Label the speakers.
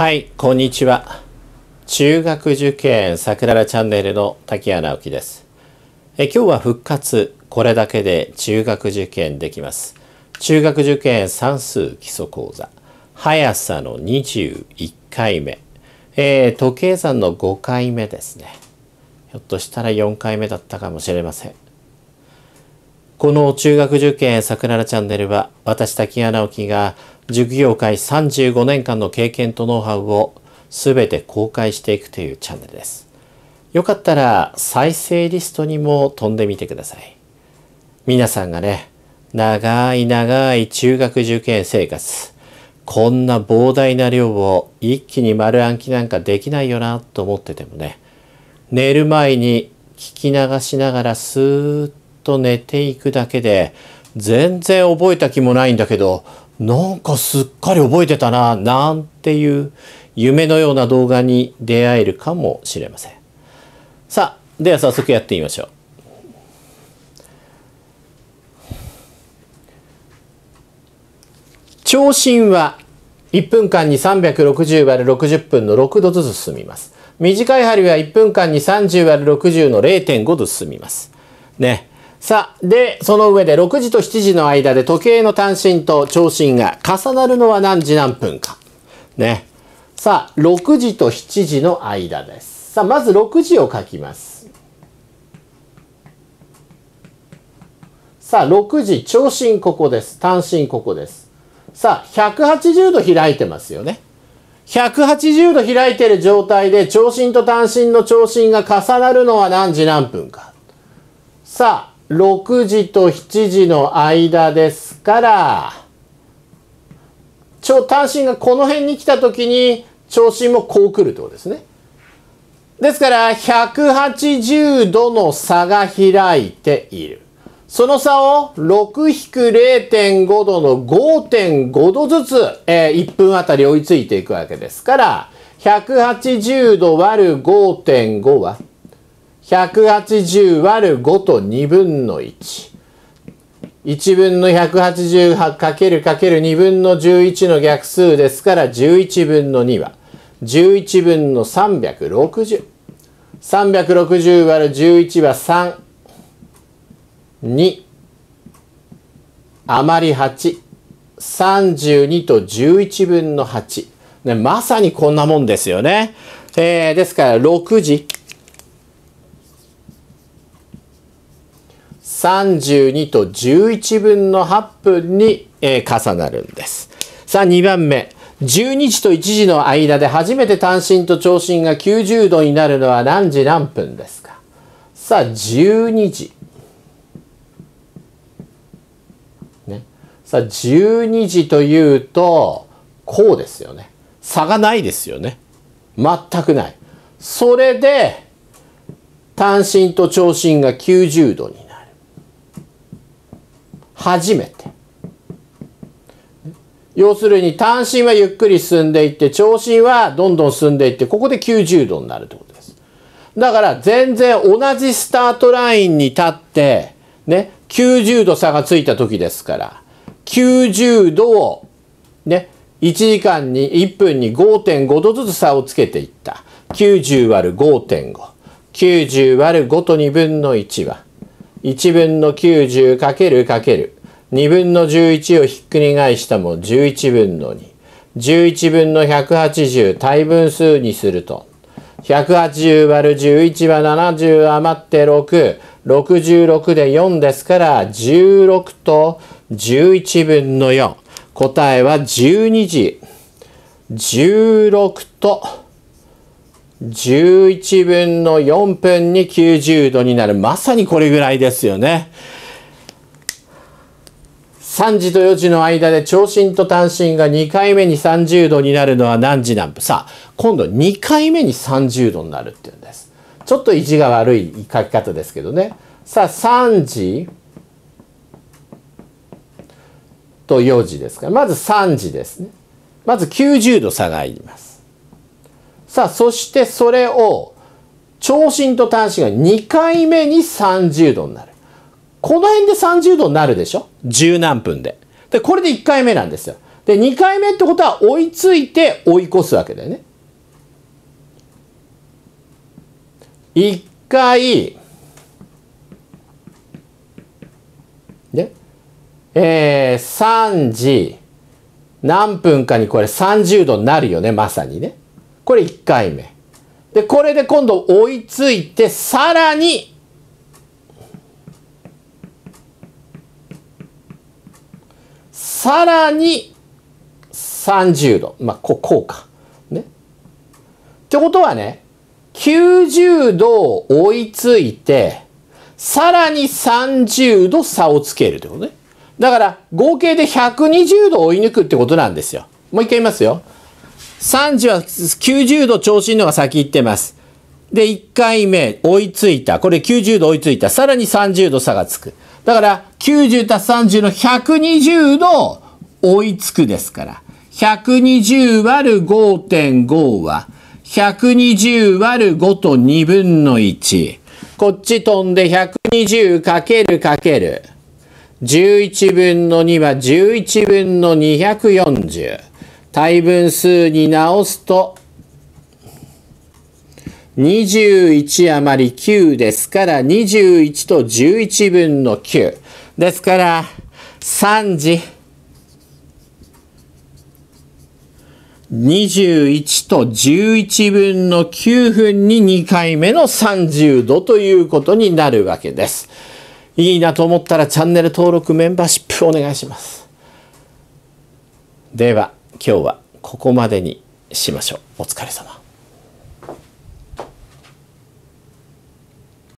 Speaker 1: はい、こんにちは。中学受験さくららチャンネルの滝谷直樹です。え今日は復活、これだけで中学受験できます。中学受験算数基礎講座、速さの21回目、えー、時計算の5回目ですね。ひょっとしたら4回目だったかもしれません。この中学受験さ桜らチャンネルは私滝谷直樹が塾業界35年間の経験とノウハウを全て公開していくというチャンネルです。よかったら再生リストにも飛んでみてください。皆さんがね、長い長い中学受験生活、こんな膨大な量を一気に丸暗記なんかできないよなと思っててもね、寝る前に聞き流しながらスーッと寝ていくだけで、全然覚えた気もないんだけど、なんかすっかり覚えてたななんていう夢のような動画に出会えるかもしれませんさあでは早速やってみましょう長診は1分間に360割る60分の6度ずつ進みます短い針は1分間に30割る60の0.5度進みますねさあ、で、その上で6時と7時の間で時計の単身と長身が重なるのは何時何分か。ね。さあ、6時と7時の間です。さあ、まず6時を書きます。さあ、6時、長身ここです。単身ここです。さあ、180度開いてますよね。180度開いてる状態で長身と単身の長身が重なるのは何時何分か。さあ、6時と7時の間ですから、超単身がこの辺に来た時に、長身もこう来るってことですね。ですから、180度の差が開いている。その差を6-0.5度の5.5度ずつ、えー、1分あたり追いついていくわけですから、180度割る5.5は180 ÷ 5と2分の1。1分の1 8 0 ×× 2分の11の逆数ですから11分の2は11分の360。360 ÷ 11は3。2。余り8。32と11分の8。ね、まさにこんなもんですよね。えー、ですから6時。32と11分の8分に、えー、重なるんです。さあ2番目。12時と1時の間で初めて単身と長身が90度になるのは何時何分ですかさあ12時。ね。さあ12時というとこうですよね。差がないですよね。全くない。それで単身と長身が90度になる。初めて。要するに単身はゆっくり進んでいって長身はどんどん進んでいってここで90度になるってことです。だから全然同じスタートラインに立ってね90度差がついた時ですから90度をね1時間に1分に5.5度ずつ差をつけていった90 ÷ 5.5 90 ÷ 5と2分の1は1分の 90××2 分の11をひっくり返したも11分の2。11分の180対分数にすると、180 ÷ 11は70余って6、66で4ですから、16と11分の4。答えは12時。16と11分の4分に90度になる。まさにこれぐらいですよね。3時と4時の間で長針と短針が2回目に30度になるのは何時何分さあ、今度2回目に30度になるっていうんです。ちょっと意地が悪い書き方ですけどね。さあ、3時と4時ですから、まず3時ですね。まず90度差が入ります。さあ、そしてそれを、長針と短針が2回目に30度になる。この辺で30度になるでしょ十何分で。で、これで1回目なんですよ。で、2回目ってことは追いついて追い越すわけだよね。1回、ね、えー、3時何分かにこれ30度になるよね、まさにね。これ1回目。で、これで今度追いついて、さらに、さらに30度。まあ、ここうか。ね。ってことはね、90度を追いついて、さらに30度差をつけるってことね。だから、合計で120度追い抜くってことなんですよ。もう一回言いますよ。3時は90度いいのが先行ってます。で、1回目追いついた。これ90度追いついた。さらに30度差がつく。だから、90たす30の120度追いつくですから。120割る5.5は、120割る5と2分の1。こっち飛んで 120××11 分の2は11分の240。対分数に直すと、21余り9ですから、21と11分の9。ですから、3時、21と11分の9分に2回目の30度ということになるわけです。いいなと思ったらチャンネル登録メンバーシップお願いします。では。今日はここまでにしましょう。お疲れ様。